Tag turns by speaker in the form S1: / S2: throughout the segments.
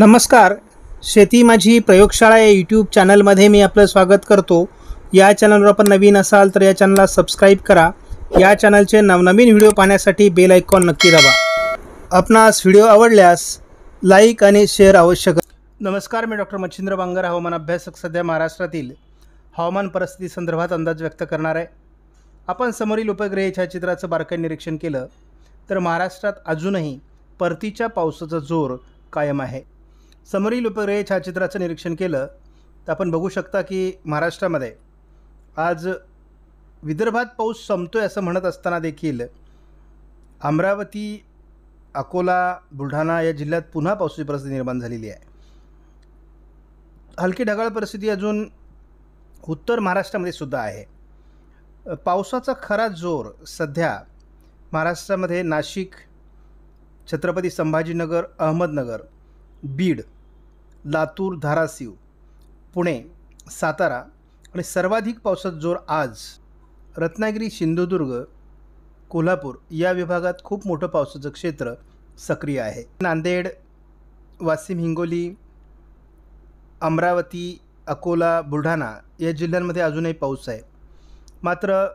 S1: नमस्कार शेती माझी प्रयोगशाळा या यूट्यूब चॅनलमध्ये मी आपलं स्वागत करतो या चॅनलवर आपण नवीन असाल तर या चॅनलला सबस्क्राईब करा या चॅनलचे नवनवीन व्हिडिओ पाहण्यासाठी बेल आयकॉन नक्की दाबा आपणास व्हिडिओ आवडल्यास लाईक आणि शेअर आवश्यक नमस्कार मी डॉक्टर मच्छिंद्र बांगर हवामान अभ्यासक सध्या महाराष्ट्रातील हवामान परिस्थिती संदर्भात अंदाज व्यक्त करणार आहे आपण समोरील उपग्रह छायाचित्राचं बारकाई निरीक्षण केलं तर महाराष्ट्रात अजूनही परतीच्या पावसाचा जोर कायम आहे समरील उपग्रह छायाचित्राचं निरीक्षण केलं तर आपण बघू शकता की महाराष्ट्रामध्ये आज विदर्भात पाऊस संपतो आहे असं म्हणत असताना देखील अमरावती अकोला बुलढाणा या जिल्ह्यात पुन्हा पावसाची परिस्थिती निर्माण झालेली आहे हलकी ढगाळ परिस्थिती अजून उत्तर महाराष्ट्रामध्ये सुद्धा आहे पावसाचा खरा जोर सध्या महाराष्ट्रामध्ये नाशिक छत्रपती संभाजीनगर अहमदनगर बीड लातूर धाराशिव पुणे सातारा आणि सर्वाधिक पावसात जोर आज रत्नागिरी सिंधुदुर्ग कोल्हापूर या विभागात खूप मोठं पावसाचं क्षेत्र सक्रिय आहे नांदेड वाशिम हिंगोली अमरावती अकोला बुलढाणा या जिल्ह्यांमध्ये अजूनही पाऊस आहे मात्र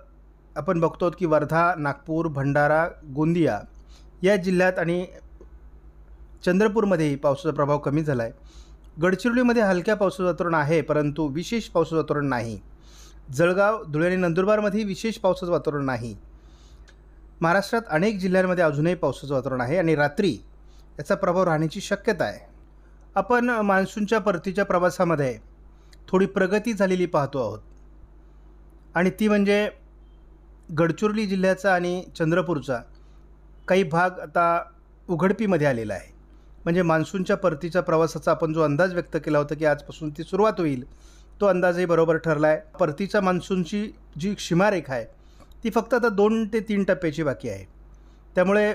S1: आपण बघतो की वर्धा नागपूर भंडारा गोंदिया या जिल्ह्यात आणि चंद्रपूरमध्येही पावसाचा प्रभाव कमी झाला आहे गडचिरोलीमध्ये हलक्या पावसाचं वातावरण आहे परंतु विशेष पावसाचं वातावरण नाही जळगाव धुळे आणि नंदुरबारमध्ये विशेष पावसाचं वातावरण नाही महाराष्ट्रात अनेक जिल्ह्यांमध्ये अजूनही पावसाचं वातावरण आहे आणि रात्री याचा प्रभाव राहण्याची शक्यता आहे आपण मान्सूनच्या परतीच्या प्रवासामध्ये थोडी प्रगती झालेली पाहतो आहोत आणि ती म्हणजे गडचिरोली जिल्ह्याचा आणि चंद्रपूरचा काही भाग आता उघडपीमध्ये आलेला आहे म्हणजे मान्सूनच्या परतीच्या प्रवासाचा आपण जो अंदाज व्यक्त केला होता की आजपासून ती सुरुवात होईल तो अंदाजही बरोबर ठरला आहे परतीच्या मान्सूनची जी सीमारेखा आहे ती फक्त आता दोन ते तीन टप्प्याची बाकी आहे त्यामुळे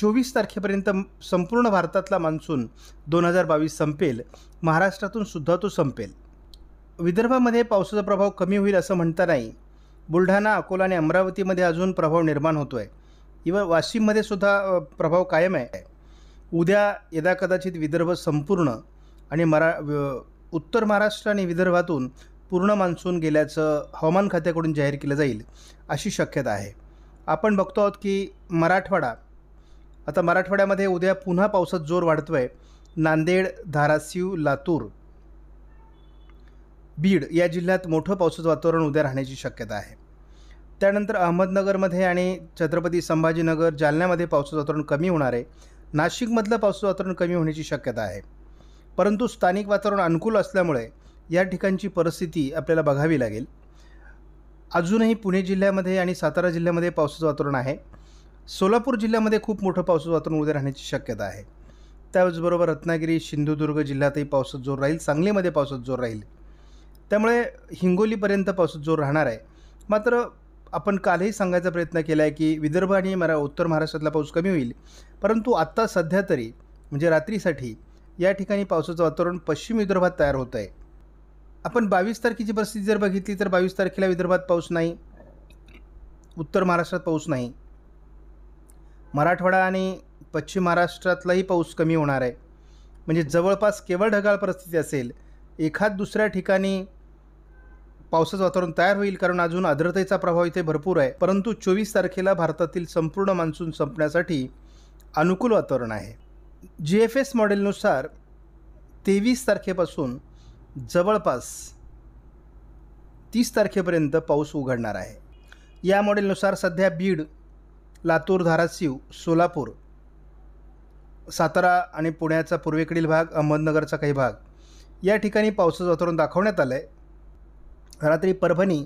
S1: चोवीस तारखेपर्यंत संपूर्ण भारतातला मान्सून दोन हजार बावीस संपेल महाराष्ट्रातून सुद्धा तो संपेल विदर्भामध्ये पावसाचा प्रभाव कमी होईल असं म्हणता नाही बुलढाणा अकोला आणि अमरावतीमध्ये अजून प्रभाव निर्माण होतो आहे इव्हन वाशिममध्ये सुद्धा प्रभाव कायम आहे उद्या यदा कदाचित विदर्भ संपूर्ण आणि मरा उत्तर महाराष्ट्र आणि विदर्भातून पूर्ण मान्सून गेल्याचं हवामान खात्याकडून जाहीर केलं जाईल अशी शक्यता आहे आपण बघतो आहोत की मराठवाडा आता मराठवाड्यामध्ये उद्या पुन्हा पावसात जोर वाढतो आहे नांदेड धाराशिव लातूर बीड या जिल्ह्यात मोठं पावसाचं वातावरण उद्या राहण्याची शक्यता आहे त्यानंतर अहमदनगरमध्ये आणि छत्रपती संभाजीनगर जालन्यामध्ये पावसाचं वातावरण कमी होणार आहे नाशिकमधलं पावसाचं वातावरण कमी होण्याची शक्यता आहे परंतु स्थानिक वातावरण अनुकूल असल्यामुळे या ठिकाणची परिस्थिती आपल्याला बघावी लागेल अजूनही पुणे जिल्ह्यामध्ये आणि सातारा जिल्ह्यामध्ये पावसाचं वातावरण आहे सोलापूर जिल्ह्यामध्ये खूप मोठं पावसाचं वातावरण उद्या राहण्याची शक्यता आहे त्याचबरोबर रत्नागिरी सिंधुदुर्ग जिल्ह्यातही पावसात जोर राहील सांगलीमध्ये पावसात जोर राहील त्यामुळे हिंगोलीपर्यंत पावसात जोर राहणार आहे मात्र आपण कालही सांगायचा प्रयत्न केला आहे की विदर्भ आणि मरा उत्तर महाराष्ट्रातला पाऊस कमी होईल परंतु आत्ता सध्या तरी म्हणजे रात्रीसाठी या ठिकाणी पावसाचं वातावरण पश्चिम विदर्भात तयार होतं आहे आपण बावीस तारखेची परिस्थिती जर बघितली तर बावीस तारखेला विदर्भात पाऊस नाही उत्तर महाराष्ट्रात पाऊस नाही मराठवाडा आणि पश्चिम महाराष्ट्रातलाही पाऊस कमी होणार आहे म्हणजे जवळपास केवळ ढगाळ परिस्थिती असेल एखाद दुसऱ्या ठिकाणी पावसाचं वातावरण तयार होईल कारण अजून आर्द्रतेचा प्रभाव इथे भरपूर आहे परंतु चोवीस तारखेला भारतातील संपूर्ण मान्सून संपण्यासाठी अनुकूल वातावरण आहे जी एफ एस मॉडेलनुसार तेवीस तारखेपासून जवळपास तीस तारखेपर्यंत पाऊस उघडणार आहे या मॉडेलनुसार सध्या बीड लातूर धाराशिव सोलापूर सातारा आणि पुण्याचा पूर्वेकडील भाग अहमदनगरचा काही भाग या ठिकाणी पावसाचं वातावरण दाखवण्यात आलं आहे रात्री परभणी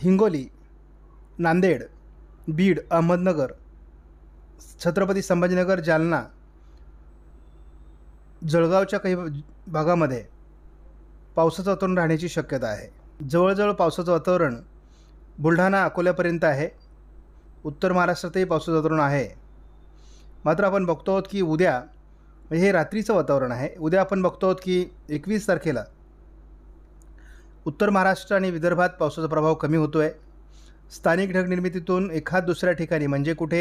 S1: हिंगोली नांदेड बीड अहमदनगर छत्रपती संभाजीनगर जालना जळगावच्या काही भागामध्ये पावसाचं वातावरण राहण्याची शक्यता आहे जवळजवळ पावसाचं वातावरण बुलढाणा अकोल्यापर्यंत आहे उत्तर महाराष्ट्रातही पावसाचं वातावरण आहे मात्र आपण बघतो आहोत की उद्या हे रात्रीचं वातावरण आहे उद्या आपण बघतो आहोत की एकवीस तारखेला उत्तर महाराष्ट्र आणि विदर्भात पावसाचा प्रभाव कमी होतो आहे स्थानिक ढगनिर्मितीतून एखाद दुसऱ्या ठिकाणी म्हणजे कुठे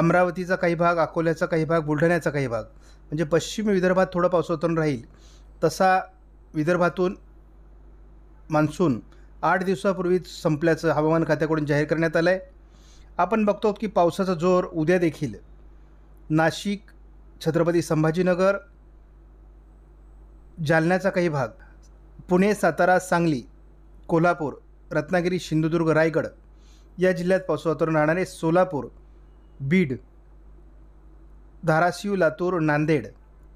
S1: अमरावतीचा काही भाग अकोल्याचा काही भाग बुलढाण्याचा काही भाग म्हणजे पश्चिम विदर्भात थोडं पावसातून राहील तसा विदर्भातून मान्सून आठ दिवसापूर्वीच संपल्याचं हवामान खात्याकडून जाहीर करण्यात आलं आहे आपण बघतो की पावसाचा जोर उद्या देखील नाशिक छत्रपती संभाजीनगर जालन्याचा काही भाग पुणे सातारा सांगली कोल्हापूर रत्नागिरी सिंधुदुर्ग रायगड या जिल्ह्यात पावसावातावरण राहणारे सोलापूर बीड धाराशिव लातूर नांदेड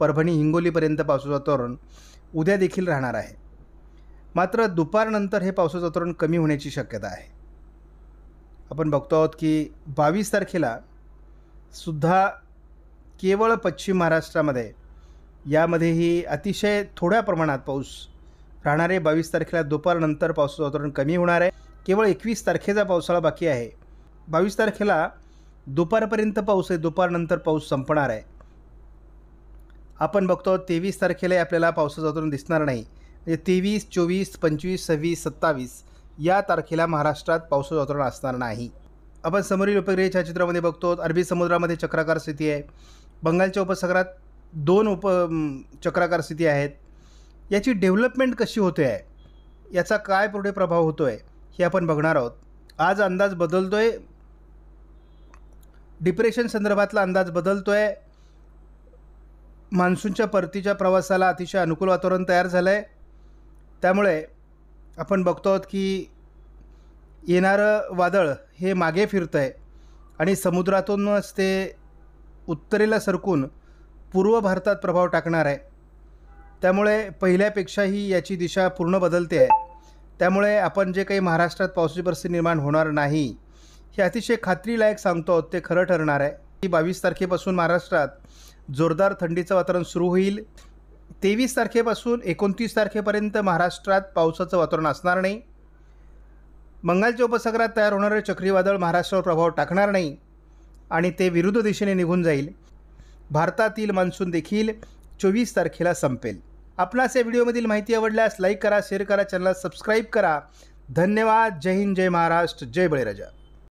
S1: परभणी हिंगोलीपर्यंत पावसाचं वातावरण उद्या देखील राहणार आहे मात्र दुपारनंतर हे पावसाचं वातावरण कमी होण्याची शक्यता आहे आपण बघतो आहोत की बावीस तारखेला सुद्धा केवळ पश्चिम महाराष्ट्रामध्ये यामध्येही अतिशय थोड्या प्रमाणात पाऊस राहणारे बावीस तारखेला दुपारनंतर पावसाचं वातावरण कमी होणार आहे केवळ एकवीस तारखेचा पावसाळा बाकी आहे बावीस तारखेला दुपारपर्यंत पाऊस आहे दुपारनंतर पाऊस संपणार आहे आपण बघतो तेवीस तारखेलाही आपल्याला पावसाचं वातावरण दिसणार नाही म्हणजे तेवीस चोवीस पंचवीस सव्वीस सत्तावीस या तारखेला महाराष्ट्रात पावसाचं वातावरण असणार नाही आपण समोरील उपग्रहीच्या छायाचित्रामध्ये बघतो अरबी समुद्रामध्ये चक्राकार स्थिती आहे बंगालच्या उपसागरात दोन उप चक्राकार स्थिती आहेत याची डेव्हलपमेंट कशी होते आहे याचा काय पुढे प्रभाव होतो आहे हे आपण बघणार आहोत आज अंदाज बदलतो आहे डिप्रेशन संदर्भातला अंदाज बदलतो आहे मान्सूनच्या परतीच्या प्रवासाला अतिशय अनुकूल वातावरण तयार झालं आहे त्यामुळे आपण बघतो आहोत की येणारं वादळ हे मागे फिरतं आहे आणि समुद्रातूनच ते उत्तरेला सरकून पूर्व भारतात प्रभाव टाकणार आहे त्यामुळे पहिल्यापेक्षाही याची दिशा पूर्ण बदलते आहे त्यामुळे आपण जे काही महाराष्ट्रात पावसाची परिस्थिती निर्माण होणार नाही हे अतिशय खात्रीलायक सांगतो ते खरं ठरणार आहे की बावीस तारखेपासून महाराष्ट्रात जोरदार थंडीचं वातावरण सुरू होईल तेवीस तारखेपासून एकोणतीस तारखेपर्यंत महाराष्ट्रात पावसाचं वातावरण असणार नाही बंगालच्या उपसागरात तयार होणारे चक्रीवादळ महाराष्ट्रावर प्रभाव टाकणार नाही आणि ते विरुद्ध दिशेने निघून जाईल भारतातील मान्सून देखील चोवीस तारखेला संपेल आपणास या व्हिडिओमधील माहिती आवडल्यास लाईक करा शेअर करा चॅनलला सबस्क्राईब करा धन्यवाद जय हिंद जय महाराष्ट्र जय बळीराजा